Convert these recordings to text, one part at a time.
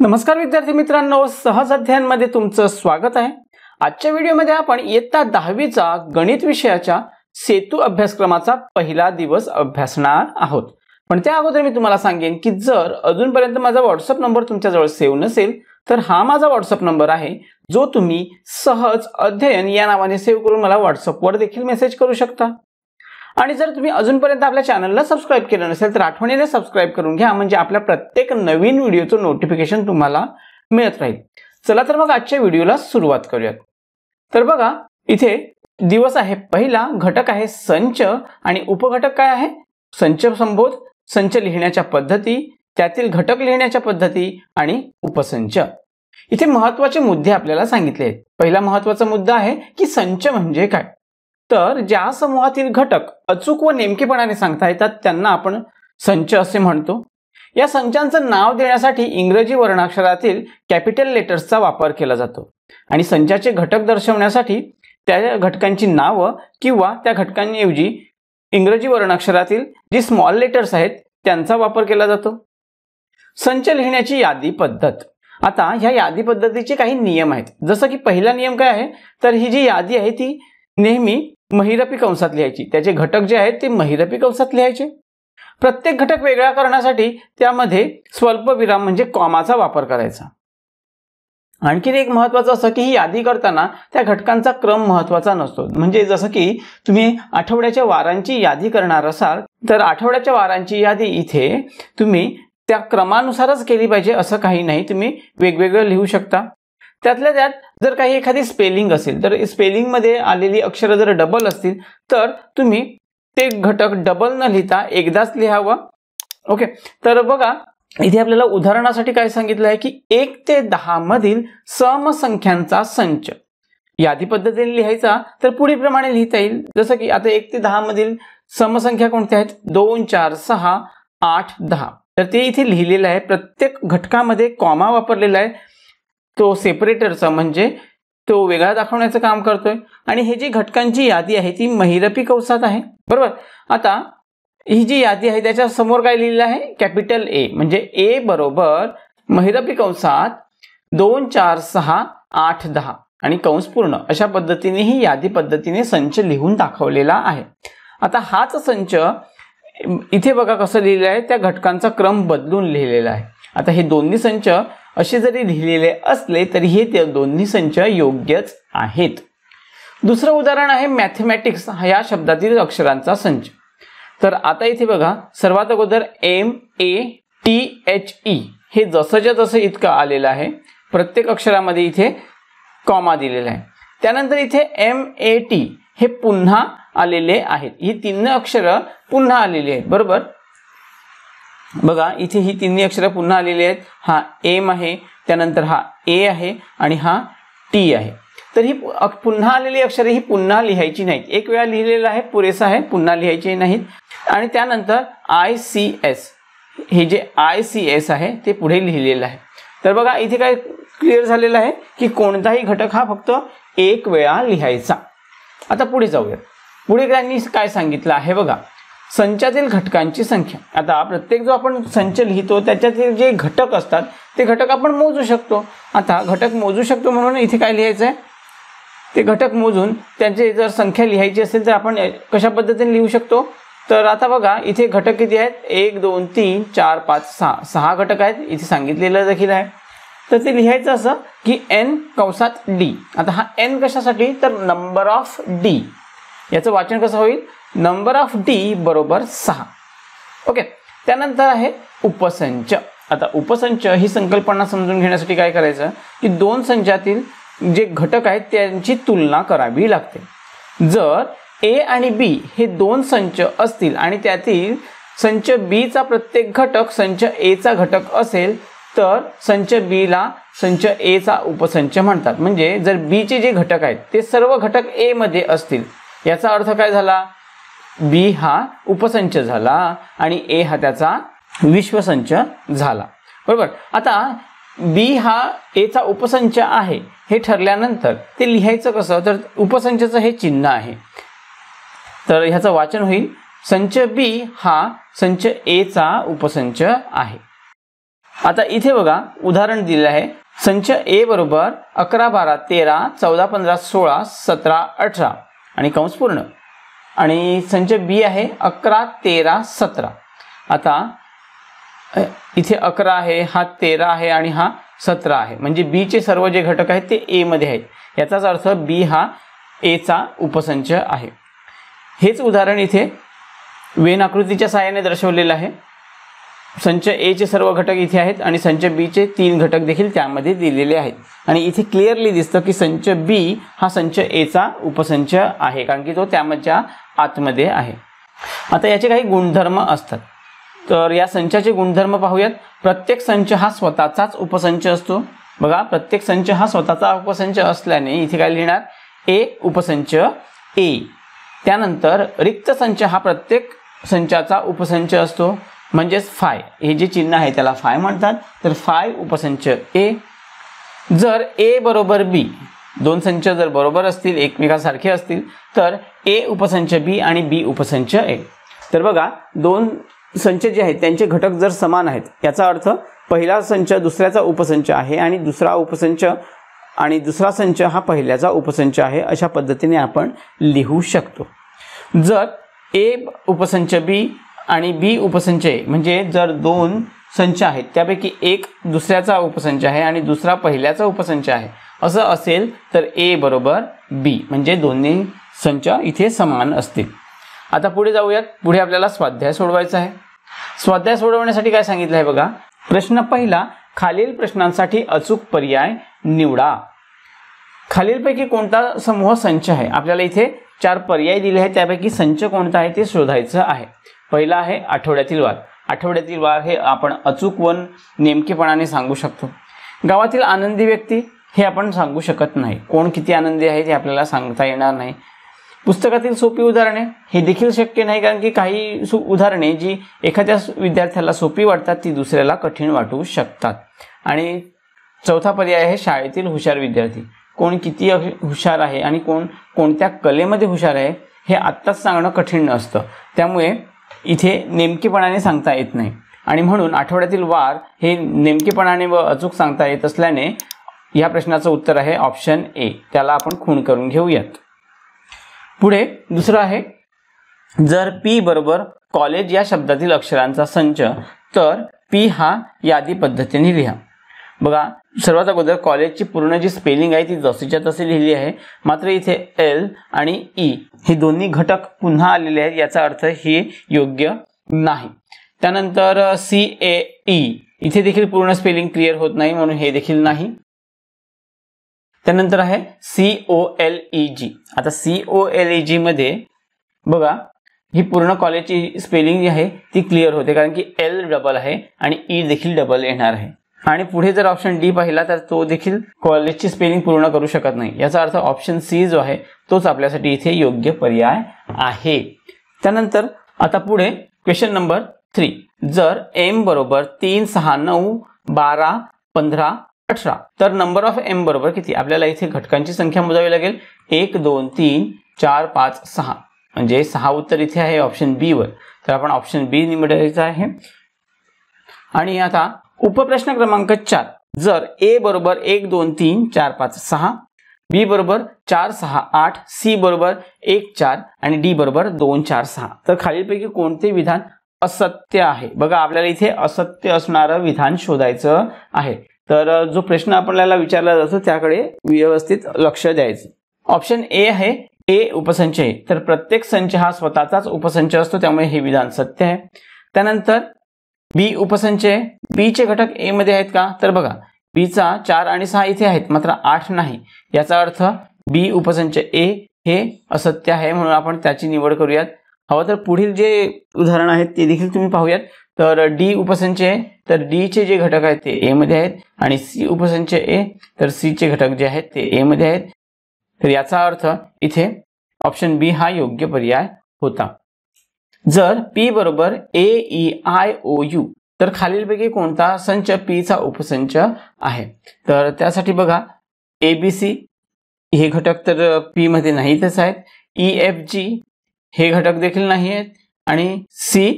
नमस्कार विद्यार्थी मित्रांनो सहज अध्ययनमध्ये तुमचं स्वागत आहे आजच्या व्हिडिओमध्ये आपण इयत्ता दहावीचा गणित विषयाच्या सेतू अभ्यासक्रमाचा पहिला दिवस अभ्यासणार आहोत पण त्या अगोदर मी तुम्हाला सांगेन की जर अजूनपर्यंत माझा व्हॉट्सअप नंबर तुमच्याजवळ सेव्ह नसेल तर हा माझा व्हॉट्सअप नंबर आहे जो तुम्ही सहज अध्ययन या नावाने सेव्ह करून मला व्हॉट्सअपवर देखील मेसेज करू शकता आणि जर तुम्ही अजूनपर्यंत आपल्या चॅनलला सबस्क्राईब केलं नसेल तर आठवणीने सबस्क्राईब करून घ्या म्हणजे आपल्या प्रत्येक नवीन व्हिडिओचं नोटिफिकेशन तुम्हाला मिळत राहील चला तर मग आजच्या व्हिडिओला सुरुवात करूयात तर बघा इथे दिवस आहे पहिला घटक आहे संच आणि उपघटक काय आहे संच संबोध संच लिहिण्याच्या पद्धती त्यातील घटक लिहिण्याच्या पद्धती आणि उपसंच इथे महत्वाचे मुद्दे आपल्याला सांगितले आहेत पहिला महत्वाचा मुद्दा आहे की संच म्हणजे काय तर ज्या समूहातील घटक अचूक व नेमकेपणाने सांगता येतात त्यांना आपण संच असे म्हणतो या संचांचं नाव देण्यासाठी इंग्रजी वर्णाक्षरातील कॅपिटल लेटर्सचा वापर केला जातो आणि संचाचे घटक दर्शवण्यासाठी त्या घटकांची नावं किंवा त्या घटकांऐवजी इंग्रजी वर्णाक्षरातील जी स्मॉल लेटर्स आहेत त्यांचा वापर केला जातो संच लिहिण्याची यादी पद्धत आता ह्या यादी पद्धतीचे काही नियम आहेत जसं की पहिला नियम काय आहे तर ही जी यादी आहे ती नेहमी महिरपी कंसात लिहायची त्याचे घटक जे आहेत ते महिरपी कंसात लिहायचे प्रत्येक घटक वेगळा करण्यासाठी त्यामध्ये स्वल्पविराम म्हणजे कॉमाचा वापर करायचा आणखीन एक महत्वाचं असं की ही यादी करताना त्या घटकांचा क्रम महत्वाचा नसतो म्हणजे जसं की तुम्ही आठवड्याच्या वारांची यादी करणार असाल तर आठवड्याच्या वारांची यादी इथे तुम्ही त्या क्रमानुसारच केली पाहिजे असं काही नाही तुम्ही वेगवेगळं लिहू शकता त्यातल्या त्यात जर काही एखादी स्पेलिंग असेल तर स्पेलिंगमध्ये आलेली अक्षरं जर डबल असतील तर तुम्ही ते घटक डबल न लिहिता एकदाच लिहावं ओके तर बघा इथे आपल्याला उदाहरणासाठी काय सांगितलं आहे की एक ते दहा मधील समसंख्यांचा संच यादी पद्धतीने लिहायचा तर पुढीप्रमाणे लिहिता येईल जसं की आता एक ते दहा मधील समसंख्या कोणत्या आहेत दोन चार सहा आठ दहा तर ते इथे लिहिलेलं आहे प्रत्येक घटकामध्ये कॉमा वापरलेला आहे तो सेपरेटरचा म्हणजे तो वेगळा दाखवण्याचं काम करतोय आणि हे जी घटकांची यादी आहे ती महिरपी कंसात आहे बरोबर आता ही जी यादी आहे त्याच्या समोर काय लिहिलेलं आहे कॅपिटल ए म्हणजे ए बरोबर महिरपी कंसात दोन चार सहा आठ दहा आणि कंस पूर्ण अशा पद्धतीने ही यादी पद्धतीने संच लिहून दाखवलेला आहे आता हाच संच इथे बघा कसं लिहिलेला आहे त्या घटकांचा क्रम बदलून लिहिलेला आहे आता हे दोन्ही संच असे जरी लिहिलेले असले तरी हे त्या दोन्ही संच योग्यच आहेत दुसरं उदाहरण आहे मॅथमॅटिक्स या शब्दातील अक्षरांचा संच तर आता इथे बघा सर्वात अगोदर M A T H E हे जसंच्या तसं इतकं आलेलं आहे प्रत्येक अक्षरामध्ये इथे कॉमा दिलेला आहे त्यानंतर इथे एम ए टी हे पुन्हा आलेले आहेत ही तीन अक्षरं पुन्हा आलेली आहेत बरोबर बघा इथे ही तिन्ही अक्षर पुन्हा आलेली आहेत हा एम आहे त्यानंतर हा ए आहे आणि हा टी आहे तर ही पुन्हा आलेली अक्षरे ही पुन्हा लिहायची नाहीत एक वेळा लिहिलेलं आहे पुरेसा आहे पुन्हा लिहायची नाहीत आणि त्यानंतर आय सी एस हे जे आय सी एस आहे ते पुढे लिहिलेलं आहे तर बघा इथे काय क्लिअर झालेलं आहे की कोणताही घटक हा फक्त एक वेळा लिहायचा आता पुढे जाऊया पुढे त्यांनी काय सांगितलं आहे बघा संचातील घटकांची संख्या आता प्रत्येक जो आपण संच लिहितो त्याच्यातील जे घटक असतात ते घटक आपण मोजू शकतो आता घटक मोजू शकतो म्हणून इथे काय लिहायचं आहे ते घटक मोजून त्यांची जर संख्या लिहायची असेल तर आपण कशा पद्धतीने लिहू शकतो तर आता बघा इथे घटक किती आहेत एक दोन तीन चार पाच सहा सहा घटक आहेत इथे सांगितलेलं देखील आहे तर ते लिहायचं असं की एन कवसात डी आता हा एन कशासाठी तर नंबर ऑफ डी याचं वाचन कसं होईल नंबर ऑफ डी बरोबर सहा ओके त्यानंतर आहे उपसंच आता उपसंच ही संकल्पना समजून घेण्यासाठी काय करायचं की दोन संचातील जे घटक आहेत त्यांची तुलना करावी लागते जर ए आणि बी हे दोन संच असतील आणि त्यातील संच बीचा प्रत्येक घटक संच एचा घटक असेल तर संच बीला संच एचा उपसंच म्हणतात म्हणजे जर बीचे जे घटक आहेत ते सर्व घटक एमध्ये असतील याचा अर्थ काय झाला बी हा उपसंच झाला आणि ए हा त्याचा विश्वसंच झाला बरोबर आता बी हा एचा उपसंच आहे हे ठरल्यानंतर ते लिहायचं कसं तर उपसंचचं हे चिन्ह आहे तर ह्याचं वाचन होईल संच बी हा संच एचा उपसंच आहे आता इथे बघा उदाहरण दिले आहे संच ए बरोबर अकरा बारा तेरा चौदा पंधरा सोळा सतरा अठरा आणि कंस पूर्ण आणि संच बी आहे अकरा तेरा सतरा आता इथे अकरा आहे हा तेरा आहे आणि हा सतरा आहे म्हणजे बीचे सर्व जे घटक आहेत ते एमध्ये आहेत याचाच अर्थ बी हा एचा उपसंच आहे हेच उदाहरण इथे वेन आकृतीच्या सहाय्याने दर्शवलेलं आहे संच एचे सर्व घटक इथे आहेत आणि संच बीचे तीन घटक देखील त्यामध्ये दिलेले आहेत आणि इथे क्लिअरली दिसतं की संच बी हा संच एचा उपसंच आहे कारण की तो त्यामधच्या आतमध्ये आहे आता याचे काही गुणधर्म असतात तर या संचाचे गुणधर्म पाहूयात प्रत्येक संच हा स्वतःचाच उपसंच असतो बघा प्रत्येक संच हा स्वतःचा उपसंच असल्याने इथे काय लिहिणार ए उपसंच ए त्यानंतर रिक्त संच हा प्रत्येक संचाचा उपसंच असतो म्हणजेच फाय हे जे चिन्ह आहे त्याला फाय म्हणतात तर फाय उपसंच ए जर ए बरोबर बी दोन संच जर बरोबर असतील एकमेकांसारखे असतील तर ए उपसंच बी आणि बी उपसंच ए तर बघा दोन संच जे आहेत त्यांचे घटक जर समान आहेत याचा अर्थ पहिला संच दुसऱ्याचा उपसंच आहे आणि दुसरा उपसंच आणि दुसरा संच हा पहिल्याचा उपसंच आहे अशा पद्धतीने आपण लिहू शकतो जर ए उपसंच बी आणि बी उपसंच ए म्हणजे जर दोन संच आहेत त्यापैकी एक दुसऱ्याचा उपसंच आहे आणि दुसरा पहिल्याचा उपसंच आहे असं असेल तर ए बरोबर बी म्हणजे दोन्ही संच इथे समान असतील आता पुढे जाऊयात पुढे आपल्याला स्वाध्याय सोडवायचा आहे स्वाध्याय सोडवण्यासाठी काय सांगितलं आहे बघा प्रश्न पहिला खालील प्रश्नांसाठी अचूक पर्याय निवडा खालीलपैकी कोणता समूह संच आहे आपल्याला इथे चार पर्याय दिले आहेत त्यापैकी संच कोणता आहे ते शोधायचं आहे पहिला आहे आठवड्यातील वार आठवड्यातील वार हे आपण अचूक वन नेमकेपणाने सांगू शकतो गावातील आनंदी व्यक्ती हे आपण सांगू शकत नाही कोण किती आनंदी आहे ते आपल्याला सांगता येणार नाही पुस्तकातील सोपी उदाहरणे हे देखील शक्य नाही कारण की काही उदाहरणे जी एखाद्या विद्यार्थ्याला सोपी वाटतात ती दुसऱ्याला कठीण वाटू शकतात आणि चौथा पर्याय आहे शाळेतील हुशार विद्यार्थी कोण किती हुशार आहे आणि कोण कोणत्या कलेमध्ये हुशार आहे हे आत्ताच सांगणं कठीण नसतं त्यामुळे इथे नेमकेपणाने सांगता येत नाही आणि म्हणून आठवड्यातील वार हे नेमकेपणाने व अचूक सांगता येत असल्याने या प्रश्नाचं उत्तर आहे ऑप्शन ए त्याला आपण खूण करून घेऊयात पुढे दुसरं आहे जर पी बरोबर कॉलेज या शब्दातील अक्षरांचा संच तर पी हा यादी पद्धतीने लिहा बघा सर्वात अगोदर कॉलेजची पूर्ण जी स्पेलिंग आहे ती जशीच्या तशी लिहिली आहे मात्र इथे एल आणि ई हे दोन्ही घटक पुन्हा आलेले आहेत याचा अर्थ हे योग्य नाही त्यानंतर सी ए ई इथे देखील पूर्ण स्पेलिंग क्लिअर होत नाही म्हणून हे देखील नाही त्यानंतर आहे C O L E G आता C O L E G मध्ये बघा ही पूर्ण कॉलेजची स्पेलिंग जी आहे ती क्लिअर होते कारण की एल डबल आहे आणि ई e देखील डबल येणार आहे आणि पुढे जर ऑप्शन डी पाहिला तर तो देखील कॉलेजची स्पेलिंग पूर्ण करू शकत नाही याचा अर्थ ऑप्शन सी जो आहे तोच आपल्यासाठी इथे योग्य पर्याय आहे त्यानंतर आता पुढे क्वेश्चन नंबर थ्री जर एम बरोबर तीन सहा नऊ बारा पंधरा अठरा तर नंबर ऑफ एम बरोबर किती आपल्याला इथे घटकांची संख्या मोजावी लागेल एक दोन तीन चार पाच सहा म्हणजे सहा उत्तर इथे आहे ऑप्शन बी वर तर आपण ऑप्शन बी निवडायचं आहे आणि आता उपप्रश्न क्रमांक चार जर ए बरोबर एक दोन तीन चार पाच सहा बी बरोबर चार सहा आठ सी बरोबर एक चार आणि डी बरोबर दोन चार सहा तर खालीलपैकी कोणते विधान असत्य आहे बघा आपल्याला इथे असत्य असणारं विधान शोधायचं आहे तर जो प्रश्न आपल्याला विचारला जातो त्याकडे व्यवस्थित लक्ष द्यायचं ऑप्शन ए आहे ए आहे तर प्रत्येक संच हा स्वतःचाच उपसंच असतो त्यामुळे हे विधान सत्य आहे त्यानंतर बी बी चे घटक ए मध्ये आहेत का तर बघा बीचा चार आणि सहा इथे आहेत मात्र आठ नाही याचा अर्थ बी उपसंच ए हे असत्य आहे म्हणून आपण त्याची निवड करूयात हवं तर पुढील जे उदाहरण आहेत ते देखील तुम्ही पाहूयात तर डी उपसंच आहे तर डी चे जे घटक आहेत ते ए मध्ये आहेत आणि सी उपसंच ए तर सी चे घटक जे आहेत ते ए मध्ये आहेत तर याचा अर्थ इथे ऑप्शन बी हा योग्य पर्याय होता जर पी बरोबर A E I O U तर खालीलपैकी कोणता संच पीचा उपसंच आहे तर त्यासाठी बघा ए बी सी हे घटक तर पी मध्ये नाहीतच आहेत ई एफ जी हे घटक देखील नाही आहेत आणि सी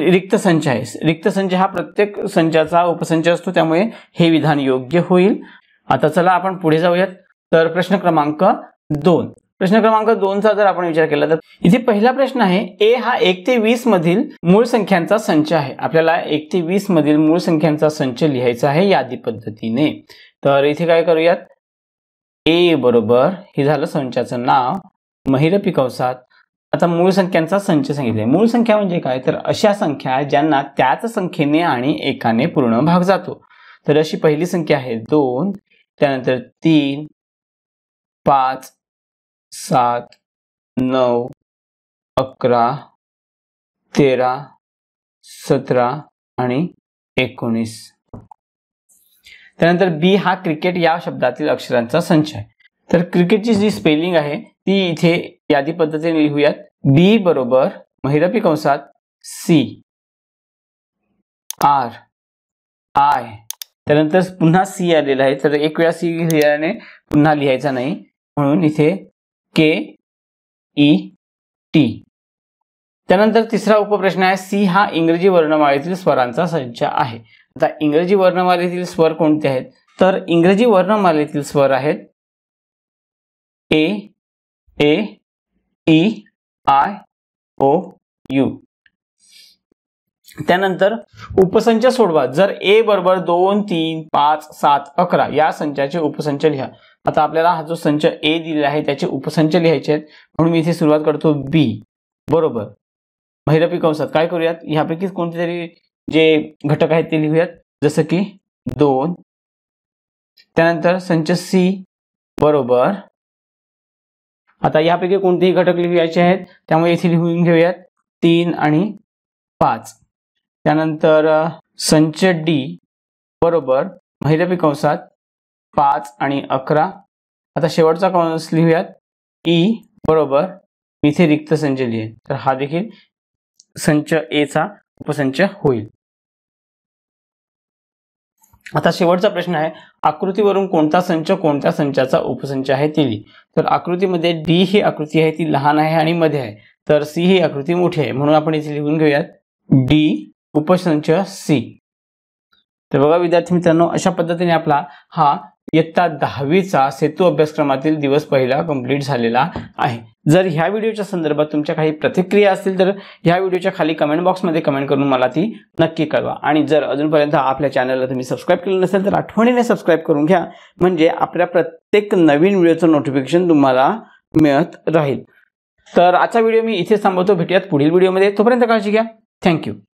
रिक्त संच आहे रिक्त संच हा प्रत्येक संचाचा उपसंच असतो त्यामुळे हे विधान योग्य होईल आता चला आपण पुढे जाऊयात तर प्रश्न क्रमांक दोन प्रश्न क्रमांक दोनचा जर आपण विचार केला तर इथे पहिला प्रश्न आहे ए हा एक ते वीस मधील मूळ संख्यांचा संच आहे आपल्याला एक ते वीस मधील मूळ संख्यांचा संच लिहायचा आहे यादी पद्धतीने तर इथे काय करूयात ए बरोबर हे झालं संचाचं नाव महिर पिकवसात आता मूळ संख्यांचा संच सांगितले मूळ संख्या म्हणजे काय तर अशा संख्या ज्यांना त्याच संख्येने आणि एकाने पूर्ण भाग जातो तर अशी पहिली संख्या आहे दोन त्यानंतर तीन पाच सात नऊ अकरा तेरा सतरा आणि एकोणीस त्यानंतर बी हा क्रिकेट या शब्दातील अक्षरांचा संच आहे तर क्रिकेटची जी स्पेलिंग आहे ती इथे यादी पद्धतीने लिहूयात बी बरोबर महिरपी कंसात सी आर आय त्यानंतर पुन्हा सी आलेला आहे तर एक वेळा सी लिहिल्याने पुन्हा लिहायचा नाही म्हणून इथे के ई टी त्यानंतर तिसरा उपप्रश्न आहे सी हा इंग्रजी वर्णमालेतील स्वरांचा संच आहे आता इंग्रजी वर्णमालेतील स्वर कोणते आहेत तर इंग्रजी वर्णमालेतील स्वर आहेत A A E I O U त्यानंतर उपसंच सोडवा जर ए बरोबर दोन तीन पाच सात अकरा या संचाचे उपसंच लिहा आता आपल्याला हा जो संच ए दिलेला आहे त्याचे उपसंच लिहायचे आहेत म्हणून मी इथे सुरुवात करतो बी बरोबर महिरपी कंसात काय करूयात यापैकी कोणते तरी जे घटक आहेत ते लिहूयात जसं की दोन त्यानंतर संच सी बरोबर आता यापैकी कोणतेही घटक लिहायचे आहेत त्यामुळे येथे लिहून घेऊयात तीन आणि पाच त्यानंतर संच डी बरोबर महिरपी कंसात पाच आणि अकरा आता शेवटचा कंस लिहूयात ई e बरोबर इथे रिक्त संच लिए तर हा देखील संच एचा उपसंच होईल आता शेवटचा प्रश्न आहे आकृतीवरून कोणता संच कोणत्या संचाचा उपसंच आहे दिली तर आकृतीमध्ये डी ही आकृती आहे ती लहान आहे आणि मध्ये आहे तर सी ही आकृती मोठी आहे म्हणून आपण इथे लिहून घेऊयात डी उपसंच सी तर बघा विद्यार्थी मित्रांनो अशा पद्धतीने आपला हा इयत्ता दहावीचा सेतू अभ्यासक्रमातील दिवस पहिला कंप्लीट झालेला आहे जर ह्या व्हिडिओच्या संदर्भात तुमच्या काही प्रतिक्रिया असतील तर ह्या व्हिडिओच्या खाली कमेंट बॉक्समध्ये कमेंट करून मला ती नक्की कळवा आणि जर अजूनपर्यंत आपल्या चॅनलला तुम्ही सबस्क्राईब केलं नसेल तर आठवणीने सबस्क्राईब करून घ्या म्हणजे आपल्या प्रत्येक नवीन व्हिडिओचं नोटिफिकेशन तुम्हाला मिळत राहील तर आजचा व्हिडिओ मी इथेच थांबवतो भेटूयात पुढील व्हिडिओमध्ये तोपर्यंत काळजी घ्या थँक्यू